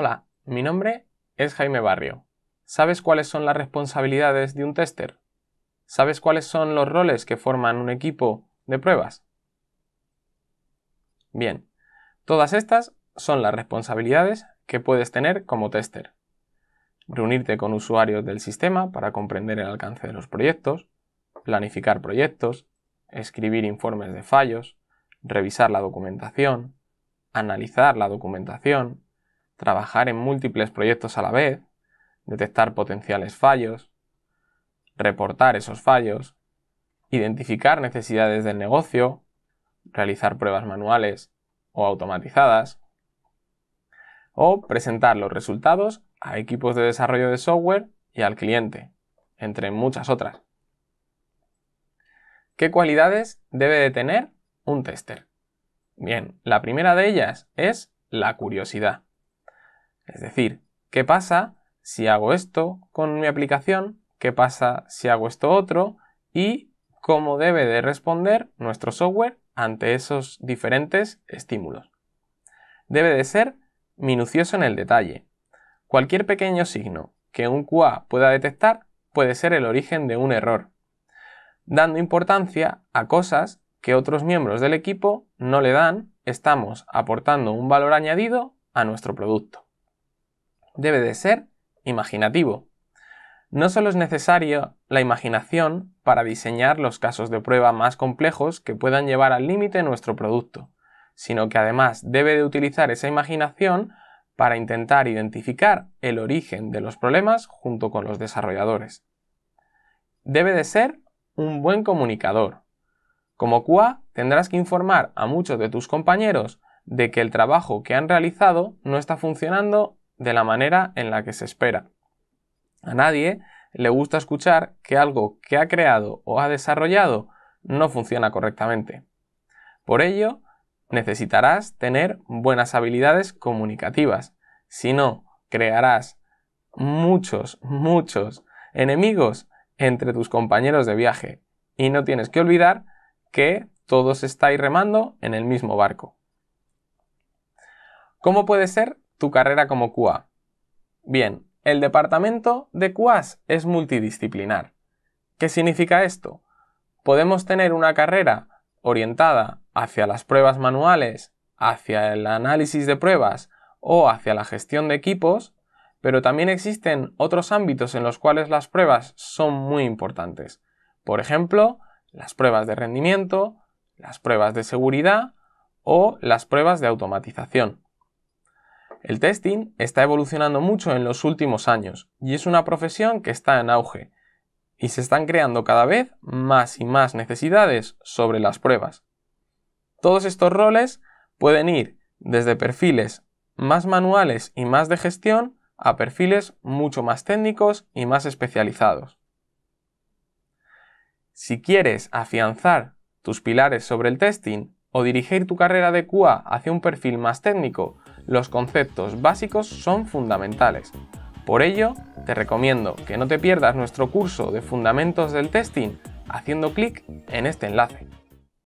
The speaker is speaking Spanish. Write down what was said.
Hola, mi nombre es Jaime Barrio. ¿Sabes cuáles son las responsabilidades de un tester? ¿Sabes cuáles son los roles que forman un equipo de pruebas? Bien, todas estas son las responsabilidades que puedes tener como tester. Reunirte con usuarios del sistema para comprender el alcance de los proyectos, planificar proyectos, escribir informes de fallos, revisar la documentación, analizar la documentación, trabajar en múltiples proyectos a la vez, detectar potenciales fallos, reportar esos fallos, identificar necesidades del negocio, realizar pruebas manuales o automatizadas, o presentar los resultados a equipos de desarrollo de software y al cliente, entre muchas otras. ¿Qué cualidades debe de tener un tester? Bien, la primera de ellas es la curiosidad. Es decir, ¿qué pasa si hago esto con mi aplicación? ¿Qué pasa si hago esto otro? Y cómo debe de responder nuestro software ante esos diferentes estímulos. Debe de ser minucioso en el detalle. Cualquier pequeño signo que un QA pueda detectar puede ser el origen de un error, dando importancia a cosas que otros miembros del equipo no le dan, estamos aportando un valor añadido a nuestro producto debe de ser imaginativo. No solo es necesaria la imaginación para diseñar los casos de prueba más complejos que puedan llevar al límite nuestro producto, sino que además debe de utilizar esa imaginación para intentar identificar el origen de los problemas junto con los desarrolladores. Debe de ser un buen comunicador. Como QA tendrás que informar a muchos de tus compañeros de que el trabajo que han realizado no está funcionando de la manera en la que se espera. A nadie le gusta escuchar que algo que ha creado o ha desarrollado no funciona correctamente. Por ello, necesitarás tener buenas habilidades comunicativas. Si no, crearás muchos, muchos enemigos entre tus compañeros de viaje. Y no tienes que olvidar que todos estáis remando en el mismo barco. ¿Cómo puede ser tu carrera como QA? Bien, el departamento de QAs es multidisciplinar. ¿Qué significa esto? Podemos tener una carrera orientada hacia las pruebas manuales, hacia el análisis de pruebas o hacia la gestión de equipos, pero también existen otros ámbitos en los cuales las pruebas son muy importantes. Por ejemplo, las pruebas de rendimiento, las pruebas de seguridad o las pruebas de automatización. El testing está evolucionando mucho en los últimos años y es una profesión que está en auge y se están creando cada vez más y más necesidades sobre las pruebas. Todos estos roles pueden ir desde perfiles más manuales y más de gestión a perfiles mucho más técnicos y más especializados. Si quieres afianzar tus pilares sobre el testing o dirigir tu carrera de QA hacia un perfil más técnico, los conceptos básicos son fundamentales. Por ello, te recomiendo que no te pierdas nuestro curso de Fundamentos del Testing haciendo clic en este enlace.